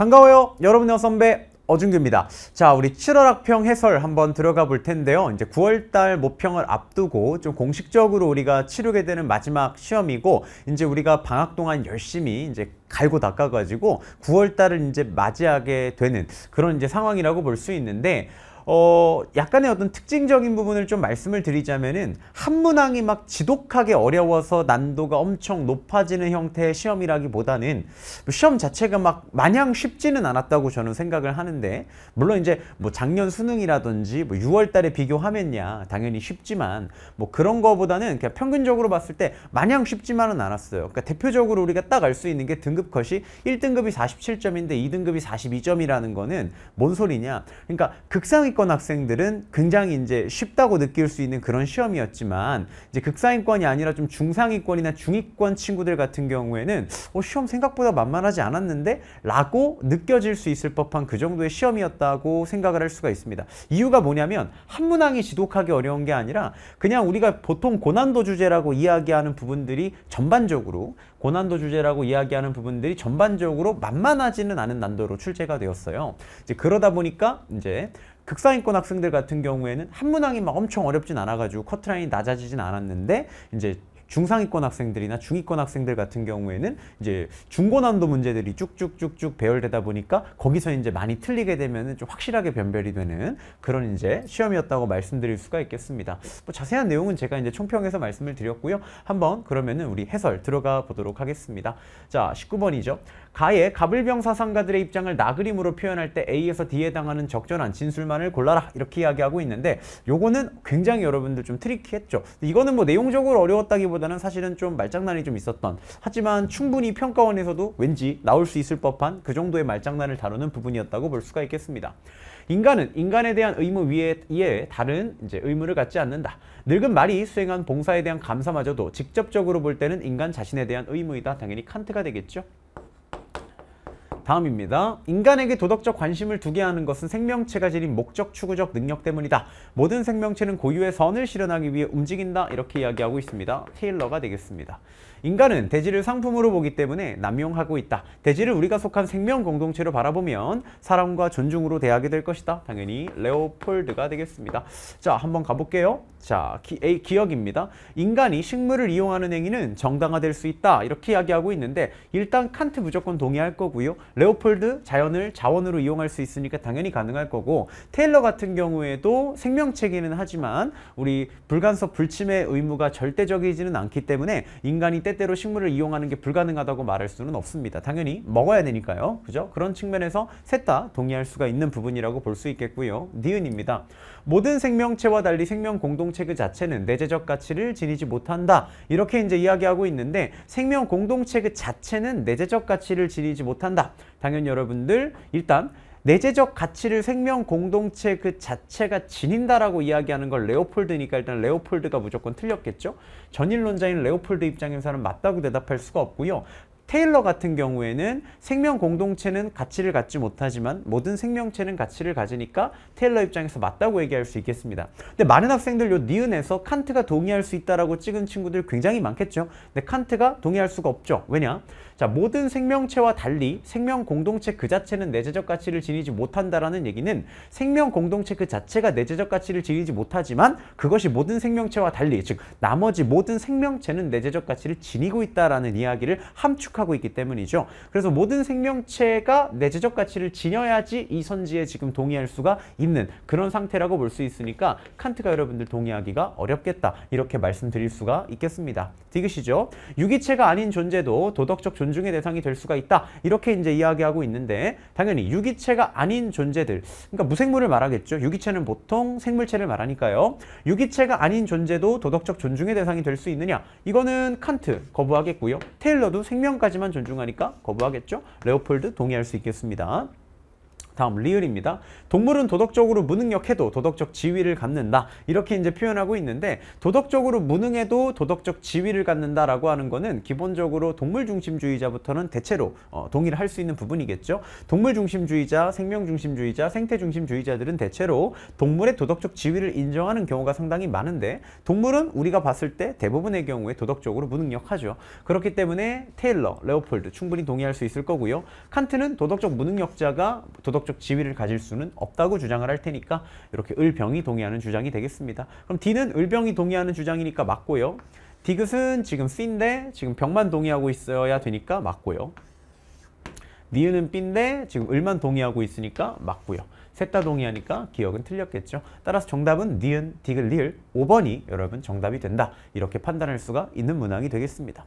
반가워요 여러분의 선배 어준규입니다 자 우리 7월 학평 해설 한번 들어가 볼 텐데요 이제 9월달 모평을 앞두고 좀 공식적으로 우리가 치르게 되는 마지막 시험이고 이제 우리가 방학 동안 열심히 이제 갈고 닦아가지고 9월달을 이제 맞이하게 되는 그런 이제 상황이라고 볼 수 있는데 어, 약간의 어떤 특징적인 부분을 좀 말씀을 드리자면은 한 문항이 막 지독하게 어려워서 난도가 엄청 높아지는 형태의 시험이라기보다는 뭐 시험 자체가 막 마냥 쉽지는 않았다고 저는 생각을 하는데 물론 이제 뭐 작년 수능이라든지 뭐 6월 달에 비교하면야 당연히 쉽지만 뭐 그런 거보다는 그냥 평균적으로 봤을 때 마냥 쉽지만은 않았어요. 그러니까 대표적으로 우리가 딱 알 수 있는 게 등급 컷이 1등급이 47점인데 2등급이 42점이라는 거는 뭔 소리냐? 그러니까 극상 상위권 학생들은 굉장히 이제 쉽다고 느낄 수 있는 그런 시험이었지만 이제 극상위권이 아니라 좀 중상위권이나 중위권 친구들 같은 경우에는 어, 시험 생각보다 만만하지 않았는데 라고 느껴질 수 있을 법한 그 정도의 시험이었다고 생각을 할 수가 있습니다. 이유가 뭐냐면 한문항이 지독하게 어려운 게 아니라 그냥 우리가 보통 고난도 주제라고 이야기하는 부분들이 전반적으로 고난도 주제라고 이야기하는 부분들이 전반적으로 만만하지는 않은 난도로 출제가 되었어요. 이제 그러다 보니까 이제 극사인권 학생들 같은 경우에는 한문항이 막 엄청 어렵진 않아가지고 커트라인이 낮아지진 않았는데 이제 중상위권 학생들이나 중위권 학생들 같은 경우에는 이제 중고난도 문제들이 쭉쭉쭉쭉 배열되다 보니까 거기서 이제 많이 틀리게 되면은 좀 확실하게 변별이 되는 그런 이제 시험이었다고 말씀드릴 수가 있겠습니다. 뭐 자세한 내용은 제가 이제 총평에서 말씀을 드렸고요. 한번 그러면은 우리 해설 들어가 보도록 하겠습니다. 자, 19번이죠. 가의 가불병 사상가들의 입장을 나그림으로 표현할 때 A에서 D에 당하는 적절한 진술만을 골라라 이렇게 이야기하고 있는데 요거는 굉장히 여러분들 좀 트리키했죠. 이거는 뭐 내용적으로 어려웠다기보다 평보다는 사실은 좀 말장난이 좀 있었던 하지만 충분히 평가원에서도 왠지 나올 수 있을 법한 그 정도의 말장난을 다루는 부분이었다고 볼 수가 있겠습니다. 인간은 인간에 대한 의무 위에 이에 다른 이제 의무를 갖지 않는다. 늙은 말이 수행한 봉사에 대한 감사마저도 직접적으로 볼 때는 인간 자신에 대한 의무이다. 당연히 칸트가 되겠죠. 다음입니다. 인간에게 도덕적 관심을 두게 하는 것은 생명체가 지닌 목적 추구적 능력 때문이다. 모든 생명체는 고유의 선을 실현하기 위해 움직인다. 이렇게 이야기하고 있습니다. 테일러가 되겠습니다. 인간은 대지를 상품으로 보기 때문에 남용하고 있다. 대지를 우리가 속한 생명 공동체로 바라보면 사랑과 존중으로 대하게 될 것이다. 당연히 레오폴드가 되겠습니다. 자, 한번 가볼게요. 자, 기, 에이, 기억입니다. 인간이 식물을 이용하는 행위는 정당화될 수 있다. 이렇게 이야기하고 있는데 일단 칸트 무조건 동의할 거고요. 레오폴드 자연을 자원으로 이용할 수 있으니까 당연히 가능할 거고 테일러 같은 경우에도 생명체기는 하지만 우리 불간섭 불침의 의무가 절대적이지는 않기 때문에 인간이 때때로 식물을 이용하는 게 불가능하다고 말할 수는 없습니다. 당연히 먹어야 되니까요. 그죠? 그런 측면에서 셋 다 동의할 수가 있는 부분이라고 볼 수 있겠고요. 니은입니다. 모든 생명체와 달리 생명 공동체 그 자체는 내재적 가치를 지니지 못한다. 이렇게 이제 이야기하고 있는데 생명 공동체 그 자체는 내재적 가치를 지니지 못한다. 당연히 여러분들 일단 내재적 가치를 생명 공동체 그 자체가 지닌다라고 이야기하는 걸 레오폴드니까 일단 레오폴드가 무조건 틀렸겠죠. 전일론자인 레오폴드 입장에서는 맞다고 대답할 수가 없고요. 테일러 같은 경우에는 생명 공동체는 가치를 갖지 못하지만 모든 생명체는 가치를 가지니까 테일러 입장에서 맞다고 얘기할 수 있겠습니다. 근데 많은 학생들 요 니은에서 칸트가 동의할 수 있다라고 찍은 친구들 굉장히 많겠죠. 근데 칸트가 동의할 수가 없죠. 왜냐? 자, 모든 생명체와 달리 생명 공동체 그 자체는 내재적 가치를 지니지 못한다라는 얘기는 생명 공동체 그 자체가 내재적 가치를 지니지 못하지만 그것이 모든 생명체와 달리 즉 나머지 모든 생명체는 내재적 가치를 지니고 있다라는 이야기를 함축 지속하고 있기 때문이죠. 그래서 모든 생명체가 내재적 가치를 지녀야지 이 선지에 지금 동의할 수가 있는 그런 상태라고 볼 수 있으니까 칸트가 여러분들 동의하기가 어렵겠다 이렇게 말씀드릴 수가 있겠습니다. 디귿이죠. 유기체가 아닌 존재도 도덕적 존중의 대상이 될 수가 있다 이렇게 이제 이야기하고 있는데 당연히 유기체가 아닌 존재들 그러니까 무생물을 말하겠죠. 유기체는 보통 생물체를 말하니까요. 유기체가 아닌 존재도 도덕적 존중의 대상이 될 수 있느냐 이거는 칸트 거부하겠고요. 테일러도 생명까지 사지만 존중하니까 거부하겠죠? 레오폴드 동의할 수 있겠습니다. 다음 리을입니다. 동물은 도덕적으로 무능력해도 도덕적 지위를 갖는다. 이렇게 이제 표현하고 있는데 도덕적으로 무능해도 도덕적 지위를 갖는다라고 하는 거는 기본적으로 동물 중심주의자부터는 대체로 어, 동의를 할 수 있는 부분이겠죠. 동물 중심주의자, 생명 중심주의자, 생태 중심주의자들은 대체로 동물의 도덕적 지위를 인정하는 경우가 상당히 많은데 동물은 우리가 봤을 때 대부분의 경우에 도덕적으로 무능력하죠. 그렇기 때문에 테일러, 레오폴드 충분히 동의할 수 있을 거고요. 칸트는 도덕적 무능력자가 도덕적 권력적 지위를 가질 수는 없다고 주장을 할 테니까 이렇게 을병이 동의하는 주장이 되겠습니다. 그럼 D는 을병이 동의하는 주장이니까 맞고요. 디귿은 지금 C인데 지금 병만 동의하고 있어야 되니까 맞고요. 니은은 B인데 지금 을만 동의하고 있으니까 맞고요. 셋 다 동의하니까 기억은 틀렸겠죠. 따라서 정답은 니은, 디귿, 리을 5번이 여러분 정답이 된다. 이렇게 판단할 수가 있는 문항이 되겠습니다.